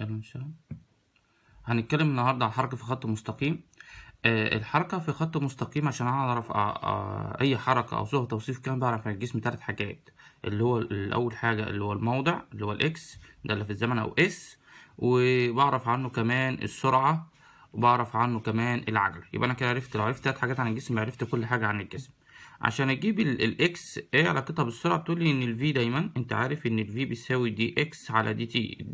يلا نشتغل هنتكلم النهارده عن حركه في خط مستقيم آه، الحركه في خط مستقيم عشان اعرف آه، آه، اي حركه او صورة توصيف كان بعرف عن الجسم تلات حاجات اللي هو اول حاجه اللي هو الموضع اللي هو الاكس ده اللي في الزمن او اس وبعرف عنه كمان السرعه وبعرف عنه كمان العجله يبقى انا كده عرفت لو عرفت تلات حاجات عن الجسم عرفت كل حاجه عن الجسم عشان اجيب الاكس ايه علاقتها بالسرعه بتقول لي ان الفي دايما انت عارف ان الفي بيساوي دي اكس على دي تي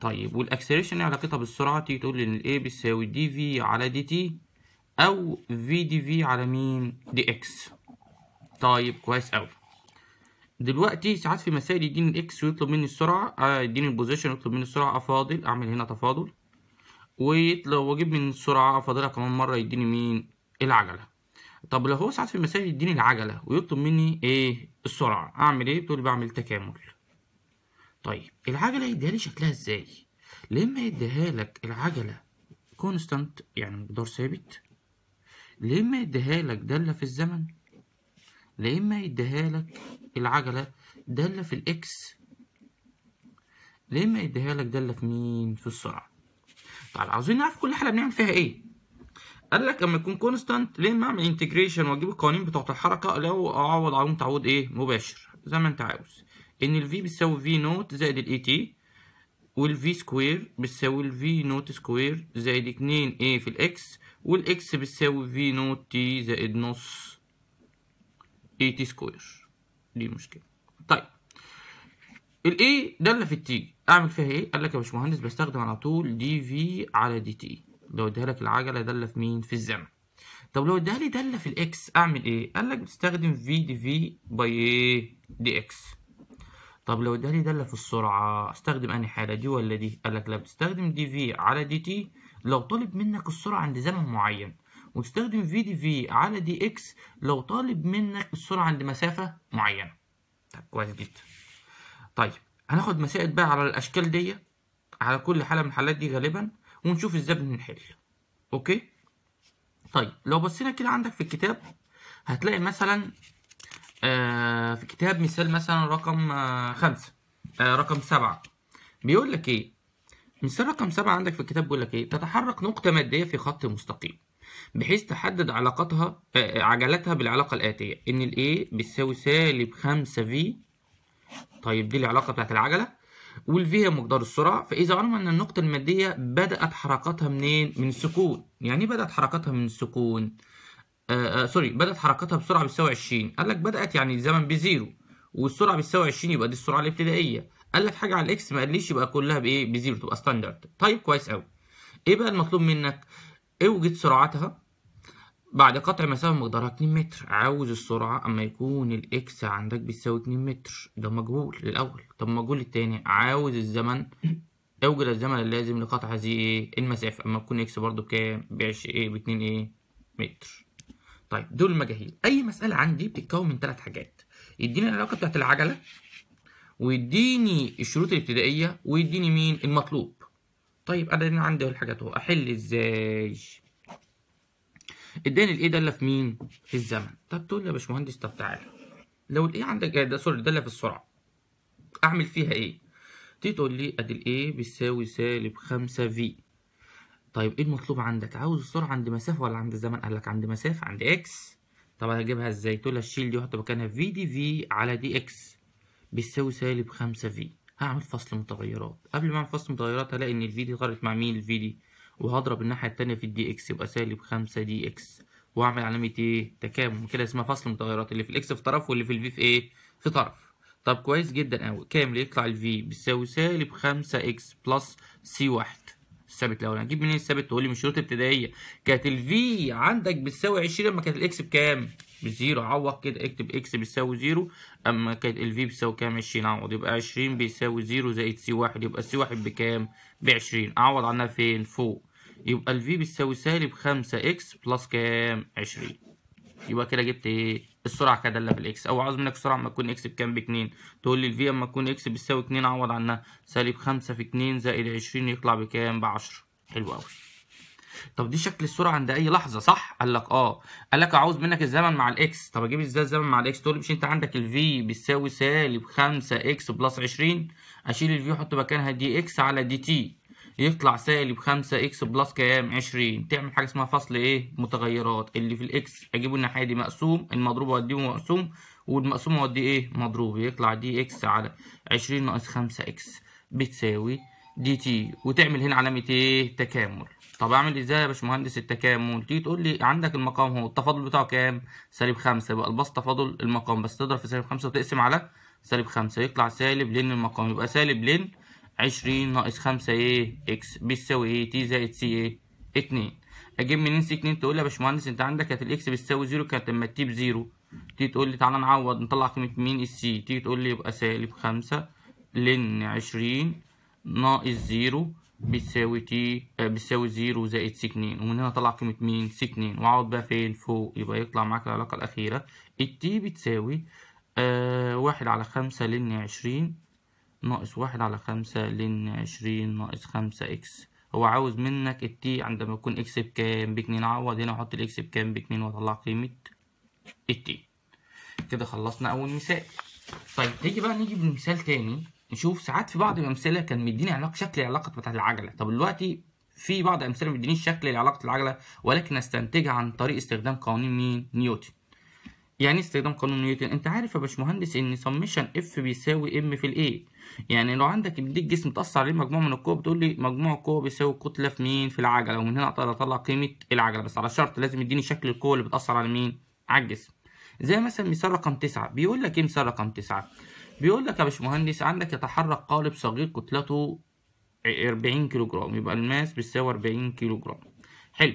طيب والاكسلريشن علاقتها بالسرعه تيجي تقول لي ان الاي بتساوي دي في على دي تي او في دي في على مين دي اكس طيب كويس قوي دلوقتي ساعات في مسائل يديني الاكس ويطلب مني السرعه آه، يديني البوزيشن ويطلب مني السرعه افاضل اعمل هنا تفاضل ويطلب واجيب من السرعه افاضلها كمان مره يديني مين العجله طب لو هو ساعات في مسائل يديني العجله ويطلب مني ايه السرعه اعمل ايه بتقول بعمل تكامل طيب العجلة يديها لي شكلها ازاي لما يديها لك العجلة كونستانت يعني مقدار ثابت لما يديها لك دالة في الزمن لما يديها لك العجلة دالة في الاكس لما يديها لك دالة في مين في السرعة طيب عاوزين نعرف كل حالة بنعمل فيها ايه قال لك اما يكون كونستانت لما اعمل انتجريشن واجيب القوانين بتاعت الحركه لو اعوض عن تعويض ايه مباشر زي ما انت عاوز ان الفي بتساوي في نوت زائد الاي تي والفي سكوير بتساوي الفي نوت سكوير زائد اتنين اي في الاكس والاكس بتساوي في نوت تي زائد نص اي تي سكوير دي مشكلة طيب الاي دالة في التي اعمل فيها ايه قال لك يا باشمهندس بستخدم على طول دي في على دي تي لو اديها لك العجلة دالة في مين في الزمن طب لو اديها لي دالة في الاكس اعمل ايه قال لك بتستخدم في دي في باي ايه دي اكس طب لو ادالي دالة في السرعة استخدم انهي حالة دي ولا دي قال لك لا بتستخدم دي في على دي تي لو طالب منك السرعة عند زمن معين وتستخدم في دي في على دي اكس لو طالب منك السرعة عند مسافة معينة طب كويس جدا طيب هناخد مسائل بقى على الاشكال دي على كل حالة من الحالات دي غالبا ونشوف ازاي بنحل اوكي طيب لو بصينا كده عندك في الكتاب هتلاقي مثلا آه، في كتاب مثال مثلا رقم آه، خمسة آه، رقم سبعة بيقول لك ايه مثال رقم سبعة عندك في الكتاب بيقول لك ايه تتحرك نقطة مادية في خط مستقيم بحيث تحدد علاقتها عجلتها بالعلاقة الآتية إن الـ A بتساوي سالب خمسة V طيب دي العلاقة بتاعت العجلة والـ V هي مقدار السرعة فإذا علم إن النقطة المادية بدأت حركتها منين؟ من السكون يعني إيه بدأت حركتها من السكون؟ آه آه سوري بدأت حركتها بسرعة بتساوي 20 قال لك بدأت يعني الزمن بزيرو والسرعة بتساوي 20 يبقى دي السرعة الابتدائية قال لك حاجة على الاكس ما قاليش يبقى كلها بايه بزيرو تبقى ستاندرد طيب كويس قوي ايه بقى المطلوب منك اوجد سرعتها بعد قطع مسافة مقدارها 2 متر عاوز السرعة أما يكون الإكس عندك بتساوي 2 متر ده مجهول الأول طب مجهول التاني عاوز الزمن اوجد الزمن اللازم لقطع هذه إيه المسافة أما تكون إكس برضو بكام؟ بعش إيه باتنين إيه متر طيب دول المجاهيل اي مساله عندي بتتكون من ثلاث حاجات يديني العلاقه بتاعت العجله ويديني الشروط الابتدائيه ويديني مين المطلوب طيب انا عندي الحاجات اهو احل ازاي اداني الايه داله في مين في الزمن طب تقول لي يا باشمهندس طب تعالى لو الايه عندك آه، ده سوري داله في السرعه اعمل فيها ايه تيجي تقول لي ادي الايه بيساوي سالب 5 في طيب ايه المطلوب عندك عاوز السرعه عند مسافه ولا عند زمن قال لك عند مسافه عند اكس طب هجيبها ازاي تقول الشيل دي واحط مكانها في دي في على دي اكس بيساوي سالب 5 في هعمل فصل متغيرات قبل ما اعمل فصل متغيرات هلاقي ان الفي دي اتغيرت مع مين الفي دي وهضرب الناحيه التانية في الدي اكس يبقى سالب 5 دي اكس واعمل علامه ايه تكامل كده اسمها فصل متغيرات اللي في الاكس في طرف واللي في الفي في ايه في طرف طب كويس جدا قوي كامل يطلع الفي بيساوي سالب 5 اكس بلس سي واحد الثابت الاول هنجيب منين الثابت تقول لي من الشروط الابتدائيه كانت الفي عندك بتساوي 20 اما كانت الاكس بكام بزيرو عوض كده اكتب اكس بيساوي زيرو اما كانت الفي بتساوي كام 20 عوض يبقى 20 بيساوي زيرو زائد سي واحد يبقى سي واحد بكام ب 20 اعوض عنها فين فوق يبقى الفي بتساوي سالب 5 اكس بلس كام 20 يبقى كده جبت ايه السرعه كداله بالاكس او عاوز منك السرعه لما تكون اكس بكام باتنين تقول لي الفي اما تكون اكس بتساوي اتنين عوض عنها سالب خمسة في اتنين زائد عشرين يطلع بكام بعشرة حلو قوي طب دي شكل السرعه عند اي لحظه صح قال لك اه قال لك عاوز منك الزمن مع الاكس طب اجيب ازاي الزمن مع الاكس تقول لي مش انت عندك الفي بتساوي سالب 5 اكس بلس 20 اشيل الفي واحط مكانها دي اكس على دي تي يطلع سالب 5 اكس بلس كام عشرين تعمل حاجة اسمها فصل ايه متغيرات اللي في الاكس اجيبه الناحية دي مقسوم المضروب اوديه مقسوم والمقسوم اوديه ايه مضروب يطلع دي اكس على عشرين ناقص خمسة اكس بتساوي دي تي وتعمل هنا علامة ايه تكامل طب اعمل ازاي يا باشمهندس التكامل تيجي تقول لي عندك المقام هو التفاضل بتاعه كام سالب خمسة يبقى البسط تفاضل المقام بس تضرب في سالب خمسة وتقسم على سالب خمسة يطلع سالب لين المقام يبقى سالب لين عشرين ناقص خمسة ايه اكس بيساوي ايه تي زائد سي ايه اتنين اجيب منين سي اتنين تقول لي يا باشمهندس انت عندك كانت الاكس بتساوي زيرو كانت لما تي بزيرو تيجي تقول لي تعالى نعوض نطلع قيمة مين السي تيجي تقول لي يبقى سالب خمسة لن عشرين ناقص زيرو بتساوي تي آه، بتساوي زيرو زائد سي اتنين ومن هنا طلع قيمة مين سي اتنين واقعد بقى فين فوق يبقى يطلع معاك العلاقة الأخيرة التي بتساوي آه واحد على خمسة لن عشرين ناقص واحد على خمسة لين عشرين ناقص خمسة إكس هو عاوز منك التي عندما يكون إكس بكام باتنين عوض هنا أحط الإكس بكام باتنين وأطلع قيمة التي كده خلصنا أول مثال طيب نيجي بقى نيجي بمثال تاني نشوف ساعات في بعض الأمثلة كان مديني علاقة شكل العلاقة بتاعة العجلة طب دلوقتي في بعض الأمثلة مدينيش شكل لعلاقة العجلة ولكن استنتجها عن طريق استخدام قوانين مين؟ نيوتن يعني استخدام قانون نيوتن انت عارف يا باشمهندس ان سميشن اف بيساوي ام في الايه يعني لو عندك دي الجسم تاثر عليه مجموعة من القوة بتقول لي مجموع القوة بيساوي الكتلة في مين في العجلة ومن هنا اقدر اطلع قيمة العجلة بس على شرط لازم يديني شكل القوة اللي بتأثر على مين على الجسم زي مثلا مثال رقم تسعة بيقول لك ايه مثال رقم تسعة بيقول لك يا باشمهندس عندك يتحرك قالب صغير كتلته 40 كيلو جرام يبقى الماس بيساوي 40 كيلو جرام حلو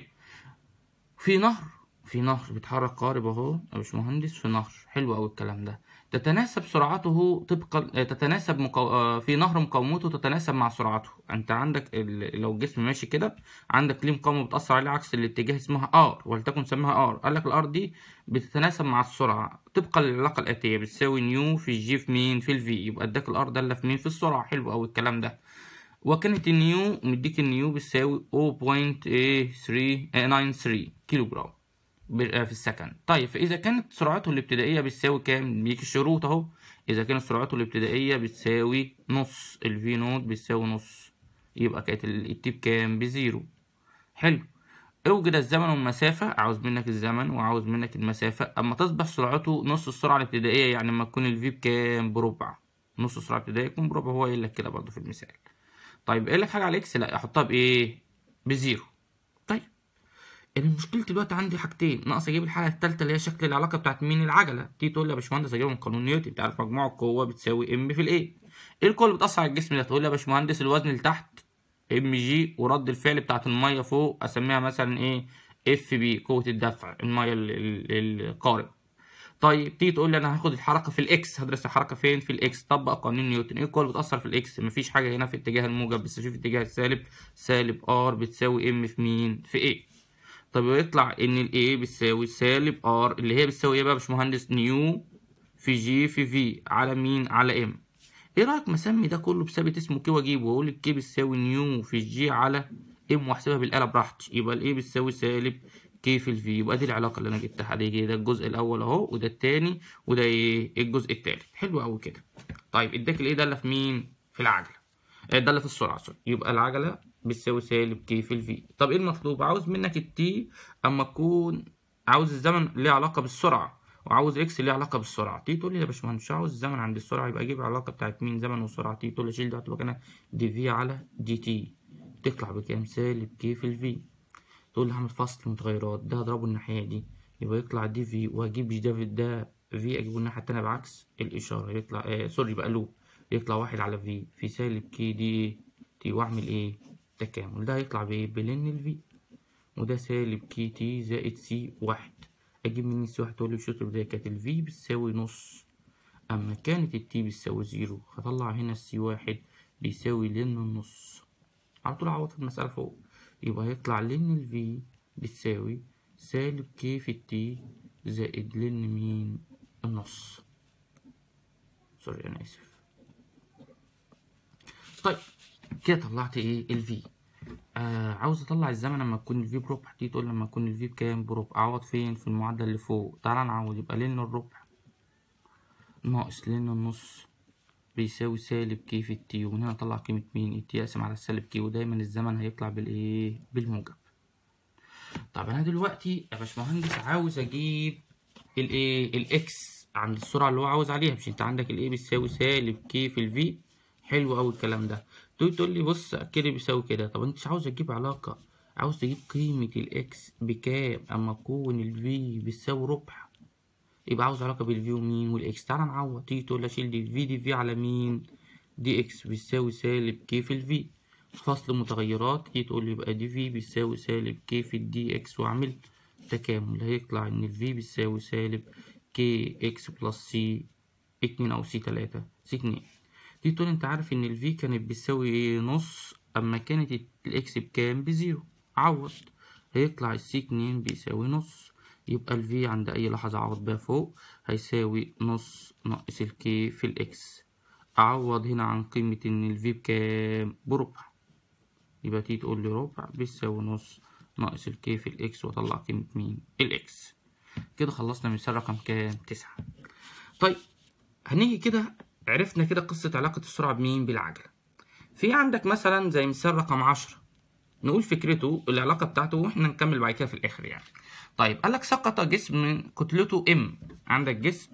في نهر في نهر بيتحرك قارب اهو يا باشمهندس في نهر حلو قوي الكلام ده تتناسب سرعته طبقا آه، تتناسب مقو... آه، في نهر مقاومته تتناسب مع سرعته انت عندك ال... لو الجسم ماشي كده عندك ليه مقاومه بتاثر عليه عكس الاتجاه اسمها ار ولتكن سميها ار قال لك الار دي بتتناسب مع السرعه طبقا للعلاقه الاتيه بتساوي نيو في الجي في مين في الفي يبقى اداك الار داله في مين في السرعه حلو قوي الكلام ده وكانت النيو مديك النيو بتساوي 0.9393 كيلو جرام آه، في السكن طيب فاذا كانت سرعته الابتدائيه بتساوي كام ليك الشروط اهو اذا كانت سرعته الابتدائيه بتساوي نص الفي نوت بتساوي نص يبقى كانت التي بكام بزيرو حلو اوجد الزمن والمسافة عاوز منك الزمن وعاوز منك المسافة اما تصبح سرعته نص السرعة الابتدائية يعني لما تكون الفي بكام بربع نص السرعة الابتدائية يكون بربع هو قايل لك كده برضه في المثال طيب قايل لك حاجة على اكس لا احطها بايه بزيرو المشكلة يعني دلوقتي عندي حاجتين ناقص اجيب الحلقه الثالثه اللي هي شكل العلاقه بتاعت مين العجله تي تقول لي يا باشمهندس اجيبهم قانون نيوتن تعرف مجموع القوه بتساوي ام في الايه ايه القوه اللي بتاثر على الجسم ده تقول لي يا باشمهندس الوزن اللي تحت ام جي ورد الفعل بتاعت الميه فوق اسميها مثلا ايه اف بي قوه الدفع الميه القارب طيب تيجي تقول لي انا هاخد الحركه في الاكس هدرس الحركه فين في الاكس طبق قانون نيوتن ايه القوه اللي بتاثر في الاكس مفيش حاجه هنا في اتجاه الموجب بس في اتجاه السالب سالب ار بتساوي ام في مين في ايه طب يطلع ان الاي بتساوي سالب ار اللي هي بتساوي ايه بقى يا باشمهندس نيو في جي في في على مين على ام ايه رايك ما اسمي ده كله بثابت اسمه كي واجيبه واقول لك كي بتساوي نيو في جي على ام واحسبها بالاله براحتي يبقى الاي بتساوي سالب كي في الفي يبقى دي العلاقه اللي انا جبتها دي إيه؟ ده الجزء الاول اهو وده الثاني وده ايه الجزء الثالث حلو قوي كده طيب اداك الاي ده اللي في مين في العجله آه، ده اللي في السرعه يبقى العجله بتساوي سالب كي في الفي طب ايه المطلوب عاوز منك التي اما تكون عاوز الزمن ليه علاقه بالسرعه وعاوز اكس ليه علاقه بالسرعه تي تقول لي يا باشمهندس عاوز الزمن عند السرعه يبقى اجيب علاقه بتاعت مين زمن وسرعه تي تقول لي اشيل ده مكانها دي في على دي تي تطلع بكام سالب كي في الفي تقول لي هعمل فصل متغيرات ده هضربه الناحيه دي يبقى يطلع دي في واجيب ده في ده في اجيبه الناحيه التانيه بعكس الاشاره يطلع آه سوري بقى لوب يطلع واحد على في في سالب كي دي تي واعمل ايه تكامل ده هيطلع بايه بلن الفي وده سالب كي تي زائد سي واحد اجيب من سي واحد تقول لي الشوط البداية كانت الفي بتساوي نص اما كانت التي بتساوي زيرو هطلع هنا السي واحد بيساوي لن النص على طول اعوض في المسألة فوق يبقى هيطلع لن الفي بتساوي سالب كي في التي زائد لن مين النص سوري انا اسف طيب كده طلعت ايه الفي آه عاوز اطلع الزمن لما تكون الفي بربع تيجي تقول لما تكون الفي بكام بربع اعوض فين في المعدل اللي فوق تعالى نعوض يبقى لين الربع ناقص لين النص بيساوي سالب كي في التي ومن هنا اطلع قيمه مين التي اقسم على السالب كي ودايما الزمن هيطلع بالايه بالموجب طب انا دلوقتي يا باشمهندس عاوز اجيب الايه الاكس عند السرعه اللي هو عاوز عليها مش انت عندك الايه بيساوي سالب كي في الفي حلو قوي الكلام ده تقول تقول لي بص الكيرف بيساوي كده طب انت مش عاوز تجيب علاقة عاوز تجيب قيمة الاكس بكام اما تكون الفي بتساوي ربع يبقى عاوز علاقة بالفي ومين والاكس تعالى نعوض تيجي تقول لي اشيل دي الفي دي في على مين دي اكس بيساوي سالب كي في الفي فصل متغيرات تيجي تقول لي يبقى دي في بيساوي سالب كي في الدي اكس واعمل تكامل هيطلع ان الفي بيساوي سالب كي اكس بلس سي اتنين او سي تلاتة سي اتنين دي تقول انت عارف ان الفي كانت بتساوي ايه نص اما كانت الاكس بكام بزيرو عوض هيطلع السي اتنين بيساوي نص يبقى الفي عند اي لحظة عوض بيها فوق هيساوي نص ناقص الكي في الاكس اعوض هنا عن قيمة ان الفي بكام بربع يبقى تيجي تقول لي ربع بيساوي نص ناقص الكي في الاكس واطلع قيمة مين الاكس كده خلصنا من رقم كام تسعة طيب هنيجي كده عرفنا كده قصة علاقة السرعة بمين بالعجلة في عندك مثلا زي مثال رقم عشرة نقول فكرته العلاقة بتاعته واحنا نكمل بعد كده في الآخر يعني طيب قالك سقط جسم من كتلته ام عندك جسم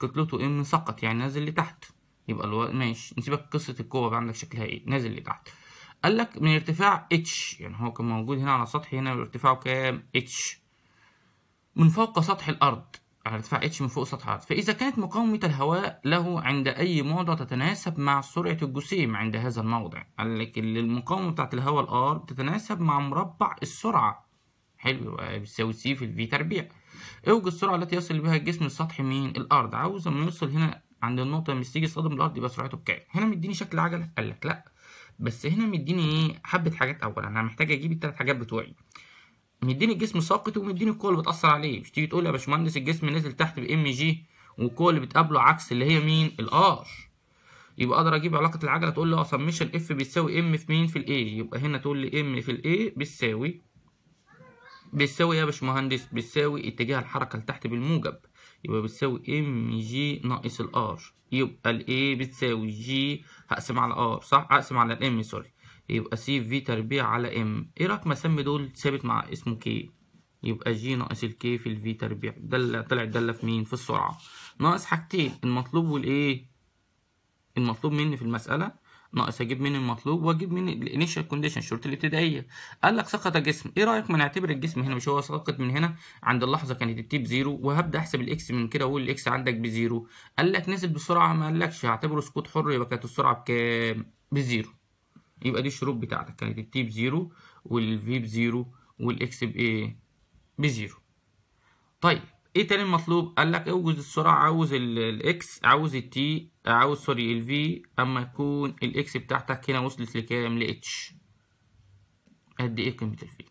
كتلته ام سقط يعني نازل لتحت يبقى الو... ماشي نسيبك قصة القوة عندك شكلها ايه نازل لتحت قالك من ارتفاع اتش يعني هو كان موجود هنا على سطح هنا ارتفاعه كام اتش من فوق سطح الأرض على ارتفاع من فوق سطح فإذا كانت مقاومة الهواء له عند أي موضع تتناسب مع سرعة الجسيم عند هذا الموضع قال لك المقاومة بتاعة الهواء الار تتناسب مع مربع السرعة حلو بتساوي سي في الفي تربيع اوجد السرعة التي يصل بها الجسم السطحي مين الأرض عاوز لما يوصل هنا عند النقطة لما تيجي يصطدم الأرض يبقى سرعته بكام هنا مديني شكل عجلة قال لك لأ بس هنا مديني ايه حبة حاجات اولا أنا محتاج أجيب التلات حاجات بتوعي مديني الجسم ساقط ومديني القوه اللي بتاثر عليه مش تيجي تقول يا باشمهندس الجسم نزل تحت بام جي والقوه اللي بتقابله عكس اللي هي مين الار يبقى اقدر اجيب علاقه العجله تقول لي اسمشن اف بيساوي ام في مين في الاي يبقى هنا تقول لي ام في الاي بيساوي بتساوي يا باشمهندس بتساوي اتجاه الحركة لتحت بالموجب يبقى بتساوي ام جي ناقص الار يبقى الاي بتساوي جي هقسم على الار صح هقسم على الام سوري يبقى سي في تربيع على ام ايه رايك ما اسمي دول ثابت مع اسمه كي يبقى جي ناقص الكي في الفي تربيع اللي طلع الداله في مين في السرعة ناقص حاجتين المطلوب والايه المطلوب مني في المسألة ناقص اجيب مني المطلوب واجيب مني الانيشال كونديشن الشروط الابتدائيه قال لك سقط جسم ايه رايك ما نعتبر الجسم هنا مش هو سقط من هنا عند اللحظه كانت التي بزيرو وهبدا احسب الاكس من كده واقول الاكس عندك بزيرو قال لك نزل بسرعه ما قالكش هعتبره سقوط حر يبقى كانت السرعه بكام بزيرو يبقى دي الشروط بتاعتك كانت التي بزيرو والفي بزيرو والاكس بايه بزيرو طيب ايه تاني المطلوب قال لك اوجد السرعه عاوز الاكس عاوز التي عاوز سوري الفي اما يكون الاكس بتاعتك هنا وصلت لكام لاتش قد ايه قيمه الفي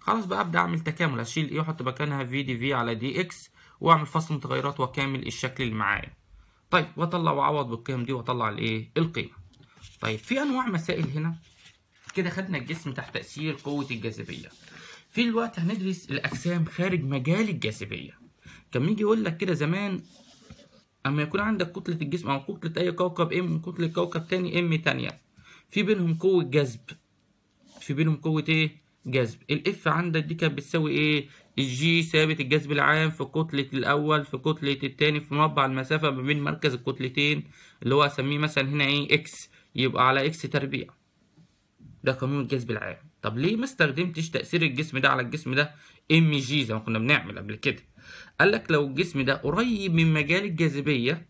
خلاص بقى ابدا اعمل تكامل اشيل ايه واحط مكانها في دي في على دي اكس واعمل فصل متغيرات واكامل الشكل اللي معايا طيب واطلع واعوض بالقيم دي واطلع الايه القيمه طيب في انواع مسائل هنا كده خدنا الجسم تحت تاثير قوه الجاذبيه في الوقت هندرس الاجسام خارج مجال الجاذبيه كان يجي يقول لك كده زمان اما يكون عندك كتله الجسم او كتله اي كوكب ام وكتله كوكب تاني ام تانيه في بينهم قوه جذب في بينهم قوه ايه جذب الاف عندك دي كانت بتساوي ايه الجي ثابت الجذب العام في كتلة الأول في كتلة الثاني في مربع المسافة ما بين مركز الكتلتين اللي هو أسميه مثلا هنا إيه إكس يبقى على اكس تربيع ده قانون الجذب العام طب ليه ما استخدمتش تاثير الجسم ده على الجسم ده ام جي زي ما كنا بنعمل قبل كده قال لك لو الجسم ده قريب من مجال الجاذبيه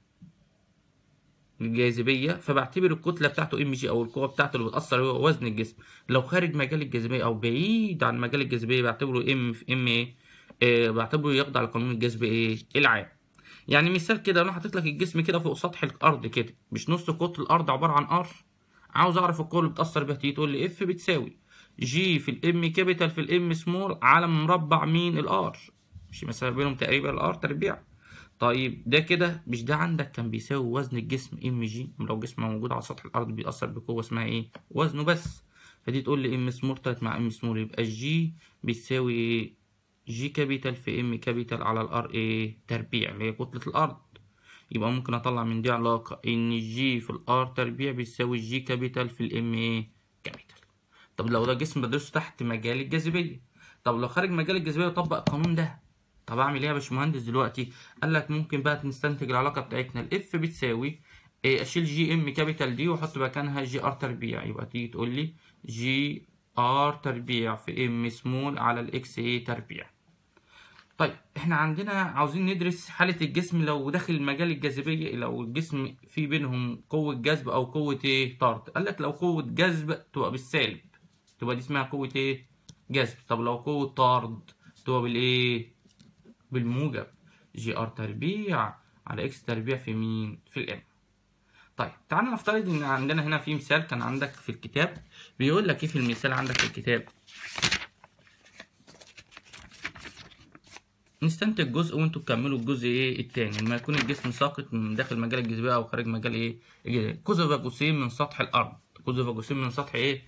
الجاذبيه فبعتبر الكتله بتاعته ام جي او القوه بتاعته اللي بتاثر هو وزن الجسم لو خارج مجال الجاذبيه او بعيد عن مجال الجاذبيه بعتبره ام في ام ايه بعتبره يخضع لقانون الجذب ايه العام يعني مثال كده انا حاطط لك الجسم كده فوق سطح الارض كده مش نص قطر الارض عباره عن ار عاوز اعرف القوه اللي بتاثر بيها تيجي تقول لي اف بتساوي جي في الام كابيتال في الام سمول على مربع مين الار مش مسافه بينهم تقريبا الار تربيع طيب ده كده مش ده عندك كان بيساوي وزن الجسم ام جي لو جسم موجود على سطح الارض بيأثر بقوه اسمها ايه وزنه بس فدي تقول لي ام سمول طلعت مع ام سمول يبقى الجي بتساوي ايه جي كابيتال في ام كابيتال على الار ايه تربيع اللي هي كتلة الارض يبقى ممكن اطلع من دي علاقة ان جي في الار تربيع بيساوي جي كابيتال في الام ايه كابيتال طب لو ده جسم بدرسه تحت مجال الجاذبية طب لو خارج مجال الجاذبية طبق القانون ده طب اعمل ايه يا باشمهندس دلوقتي قال لك ممكن بقى نستنتج العلاقة بتاعتنا الاف بتساوي آه، اشيل جي ام كابيتال دي واحط مكانها جي ار تربيع يبقى تيجي تقول لي جي ار تربيع في ام سمول على الاكس ايه تربيع طيب احنا عندنا عاوزين ندرس حالة الجسم لو داخل مجال الجاذبية لو الجسم في بينهم قوة جذب او قوة ايه طرد قال لك لو قوة جذب تبقى بالسالب تبقى دي اسمها قوة ايه جذب طب لو قوة طرد تبقى بالايه بالموجب جي ار تربيع على اكس تربيع في مين في الام طيب تعالى نفترض ان عندنا هنا في مثال كان عندك في الكتاب بيقول لك ايه في المثال عندك في الكتاب نستنتج جزء وانتوا تكملوا الجزء ايه التاني لما يكون الجسم ساقط من داخل مجال الجاذبيه او خارج مجال ايه الجاذبيه قذف جسيم من سطح الارض قذف جسيم من سطح ايه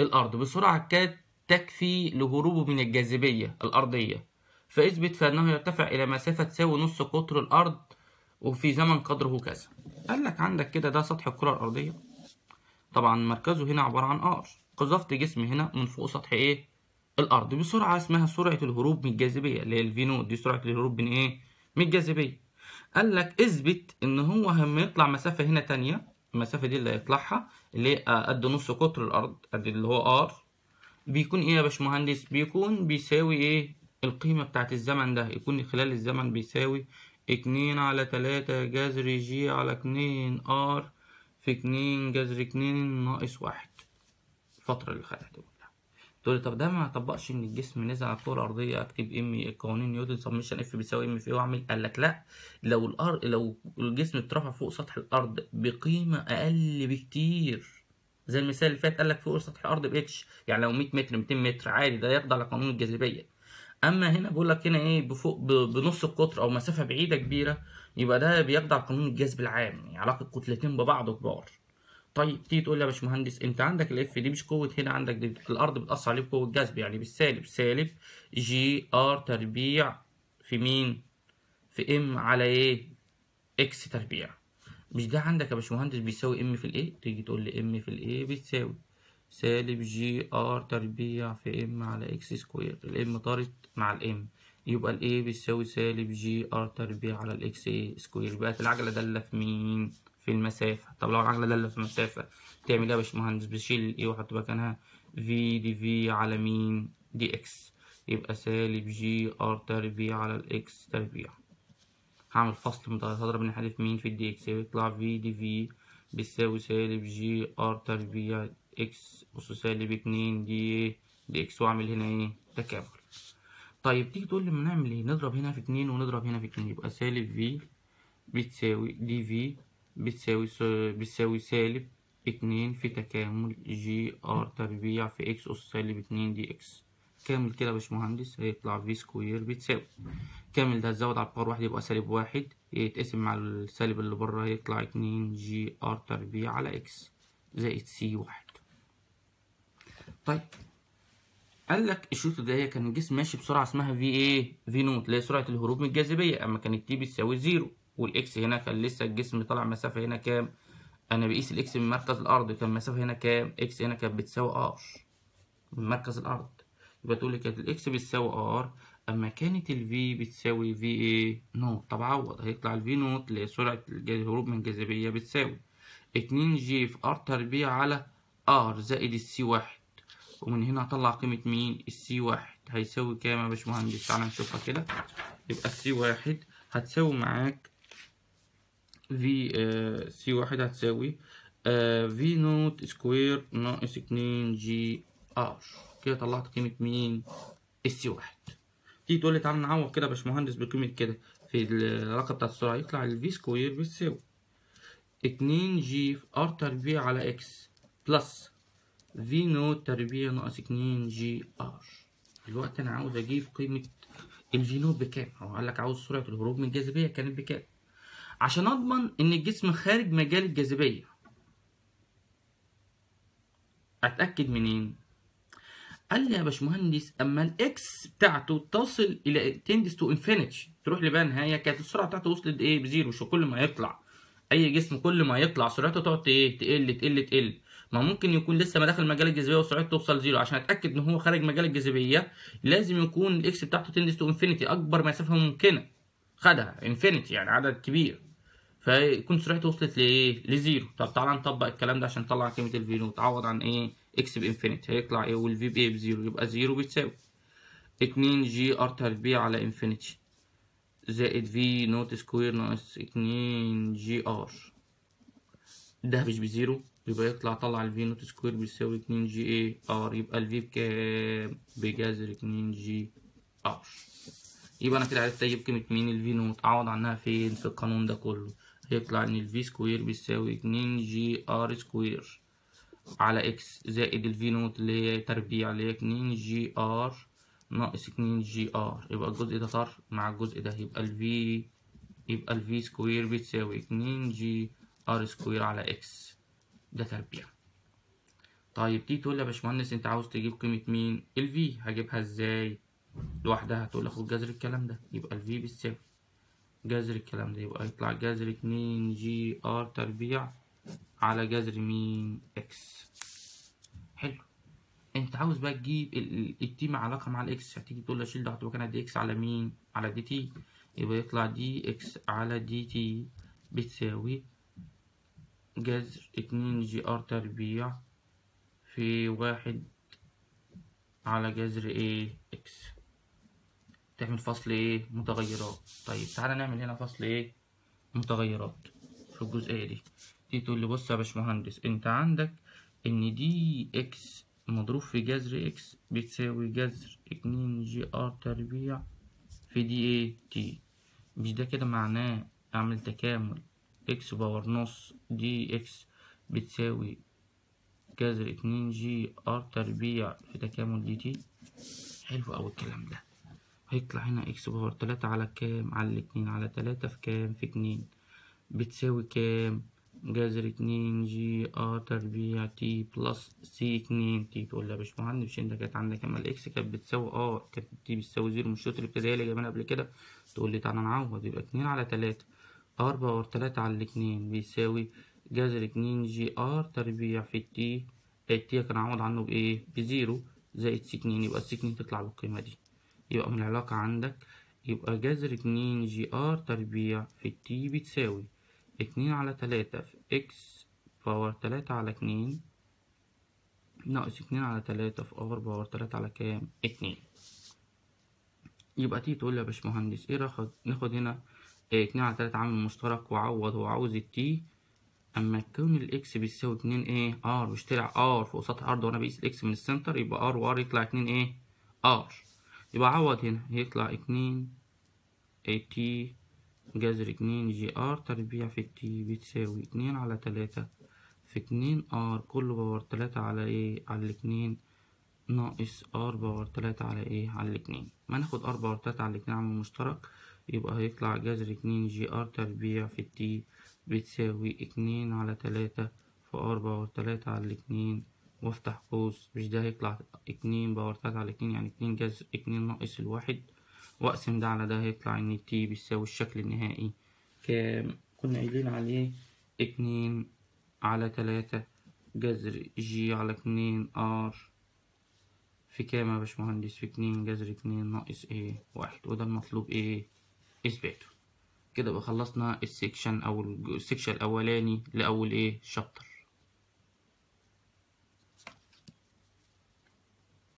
الارض بسرعه كاد تكفي لهروبه من الجاذبيه الارضيه فاثبت فانه يرتفع الى مسافه تساوي نص قطر الارض وفي زمن قدره كذا قال لك عندك كده ده سطح الكره الارضيه طبعا مركزه هنا عباره عن ار قذفت جسم هنا من فوق سطح ايه الارض بسرعه اسمها سرعه الهروب من الجاذبيه اللي هي الفينو دي سرعه الهروب من ايه من الجاذبيه قال لك اثبت ان هو لما يطلع مسافه هنا تانية المسافه دي اللي هيطلعها اللي هي آه، قد نص قطر الارض قد اللي هو ار بيكون ايه يا باشمهندس بيكون بيساوي ايه القيمه بتاعه الزمن ده يكون خلال الزمن بيساوي اتنين على تلاتة جذر جي على اتنين ار في اتنين جذر اتنين ناقص واحد الفتره اللي خدها دي تقول طب ده ما طبقش ان الجسم نزل على الكره الارضيه اكتب ام إيه، قوانين نيوتن سمشن اف بيساوي ام في إيه، واعمل قال لك لا لو الارض لو الجسم اترفع فوق سطح الارض بقيمه اقل بكتير زي المثال اللي فات قال لك فوق سطح الارض باتش يعني لو 100 متر 200 متر عادي ده يخضع لقانون الجاذبيه اما هنا بقول لك هنا ايه بفوق بنص القطر او مسافه بعيده كبيره يبقى ده بيخضع لقانون الجذب العام يعني علاقه كتلتين ببعض كبار طيب تيجي تقول لي يا باشمهندس انت عندك الاف دي مش قوه هنا عندك دي الارض بتاثر عليه بقوه جذب يعني بالسالب سالب جي ار تربيع في مين في ام على ايه اكس تربيع مش ده عندك يا باشمهندس بيساوي ام في الايه تيجي تقول لي ام في الايه بتساوي سالب جي ار تربيع في ام على اكس سكوير الام طارت مع الام يبقى الايه بيساوي سالب جي ار تربيع على الاكس ايه سكوير بقت العجله داله في مين في المسافة طب لو العجلة دالة في المسافة تعمل ايه يا باشمهندس بشيل ايه واحط مكانها في دي في على مين دي اكس يبقى سالب جي ار تربيع على الاكس تربيع هعمل فصل متغير هضرب الناحية في مين في الدي اكس يطلع في دي في بتساوي سالب جي ار تربيع اكس أس سالب اتنين دي إيه؟ دي اكس واعمل هنا ايه تكامل طيب تيجي تقول لي نعمل ايه نضرب هنا في اتنين ونضرب هنا في اتنين يبقى سالب في بتساوي دي في بتساوي س... بتساوي سالب اتنين في تكامل جي ار تربيع في اكس أس سالب اتنين دي اكس كامل كده يا باشمهندس هيطلع في سكوير بتساوي كامل ده هتزود على الباور واحد يبقى سالب واحد يتقسم مع السالب اللي بره هيطلع اتنين جي ار تربيع على اكس زائد سي واحد طيب قال لك الشروط هي كان الجسم ماشي بسرعه اسمها في ايه في نوت اللي هي سرعه الهروب من الجاذبيه اما كانت تي بتساوي زيرو والاكس هنا كان لسه الجسم طالع مسافه هنا كام انا بقيس الاكس من مركز الارض كان مسافه هنا كام اكس هنا كانت بتساوي ار من مركز الارض يبقى تقول لي كانت الاكس بتساوي ار اما كانت الفي بتساوي في ايه نوت طب عوض هيطلع الفي نوت اللي سرعه الهروب من الجاذبيه بتساوي 2 جي في ار تربيع على ار زائد السي واحد ومن هنا هطلع قيمه مين السي واحد هيساوي كام يا باشمهندس تعالى نشوفها كده يبقى السي واحد هتساوي معاك في سي آه، واحد هتساوي في آه، نوت سكوير ناقص اتنين جي ار كده طلعت قيمة مين السي واحد تيجي تقول لي تعالى نعوض كده يا باشمهندس بقيمة كده في الرقم بتاع السرعة يطلع الفي سكوير بتساوي اتنين جي في ار تربيع على اكس بلس في نوت تربيع ناقص اتنين جي ار دلوقتي انا عاوز اجيب قيمة الفي نوت بكام هو قال لك عاوز سرعة الهروب من الجاذبية كانت بكام عشان أضمن إن الجسم خارج مجال الجاذبية أتأكد منين؟ قال لي يا باشمهندس أما الإكس بتاعته تصل إلى تندس تو انفينيتي تروح لبقى نهاية كانت السرعة بتاعته وصلت إيه بزيرو شو كل ما يطلع أي جسم كل ما يطلع سرعته تقعد إيه تقل تقل تقل ما ممكن يكون لسه ما دخل مجال الجاذبيه وسرعته توصل زيرو عشان اتاكد ان هو خارج مجال الجاذبيه لازم يكون الاكس بتاعته تندس تو انفينيتي اكبر مسافه ممكنه خدها انفينيتي يعني عدد كبير فيكون سرعته وصلت لايه لزيرو طب تعالى نطبق الكلام ده عشان نطلع قيمه الفي نوت عن ايه اكس بانفينيت هيطلع ايه والفي بايه بزيرو يبقى زيرو بتساوي 2 جي ار تربيع على انفينيتي زائد في نوت سكوير ناقص 2 جي ار ده مش بزيرو يبقى يطلع طلع الفي نوت سكوير بيساوي 2 جي اي ار يبقى الفي بكام بجذر 2 جي ار يبقى انا كده عرفت اجيب قيمه مين الفي نوت اعوض عنها فين في القانون ده كله يطلع ان الفي سكوير بيساوي اتنين جي ار سكوير على اكس زائد الفي نوت اللي هي تربيع اللي هي اتنين جي ار ناقص اتنين جي ار يبقى الجزء ده طر مع الجزء ده يبقى الفي يبقى الفي سكوير بتساوي اتنين جي ار سكوير على اكس ده تربيع طيب تيجي تقول يا باشمهندس انت عاوز تجيب قيمة مين؟ الفي هجيبها ازاي؟ لوحدها لي اخد جذر الكلام ده يبقى الفي بتساوي جذر الكلام ده يبقى يطلع جذر اتنين جي ار تربيع على جذر مين اكس حلو انت عاوز بقى تجيب التي مع علاقه مع الاكس هتيجي تقول له شيل ده هتبقى كانت دي اكس على مين على دي تي يبقى يطلع دي اكس على دي تي بتساوي جذر اتنين جي ار تربيع في واحد على جذر ايه اكس تعمل فصل ايه متغيرات طيب تعالى نعمل هنا فصل ايه متغيرات في الجزئيه دي دي تقول لي بص يا باشمهندس انت عندك ان دي اكس مضروب في جذر اكس بتساوي جذر اتنين جي ار تربيع في دي اي تي مش ده كده معناه اعمل تكامل اكس باور نص دي اكس بتساوي جذر اتنين جي ار تربيع في تكامل دي تي حلو اوي الكلام ده هيطلع هنا اكس باور تلاتة على كام على الاتنين على تلاتة في كام في اتنين بتساوي كام جذر اتنين جي ار تربيع تي بلس سي اتنين تي تقول لي يا باشمهندس انت كانت عندك اما الاكس كانت بتساوي اه كانت تي بتساوي زيرو من الشوط الابتدائي اللي جابناه قبل كده تقول لي تعالى نعوض يبقى اتنين على تلاتة ار باور تلاتة على الاتنين بيساوي جذر اتنين جي ار تربيع في تي التي كان عوض عنه بايه بزيرو زائد سي اتنين يبقى سي اتنين تطلع بالقيمة دي يبقى من العلاقة عندك يبقى جذر اتنين جي ار تربيع تي بتساوي اتنين على تلاتة في اكس باور تلاتة على اتنين ناقص اتنين على تلاتة في ار باور تلاتة على كام اتنين يبقى تيجي تقول لي يا باشمهندس ايه راخد ناخد هنا آه، اتنين على تلاتة عامل مشترك وعوض وعاوز التي اما كون الاكس بيساوي اتنين ايه ار واشتري ار في سطح ارض وانا بقيس الاكس من السنتر يبقى ار وار يطلع اتنين ايه ار يبقى عوض هنا هيطلع اتنين تي جذر اتنين جي ار تربيع في تي بتساوي اتنين على تلاتة في اتنين ار كل باور تلاتة على ايه على الاتنين ناقص ار باور تلاتة على ايه على الاتنين ما ناخد ار باور تلاتة على الاتنين عامل مشترك يبقى هيطلع جذر اتنين جي ار تربيع في تي بتساوي اتنين على تلاتة في ار باور تلاتة على الاتنين وافتح قوس مش ده هيطلع اتنين باور تلاتة على اتنين يعني اتنين جذر اتنين ناقص الواحد واقسم ده على ده هيطلع ان تي بيساوي الشكل النهائي كام كنا قايلين عليه اتنين على تلاتة جذر جي على اتنين ار في كام يا باشمهندس في اتنين جذر اتنين ناقص ايه واحد وده المطلوب ايه اثباته كده بقى خلصنا السكشن او السكشن الاولاني لاول ايه شابتر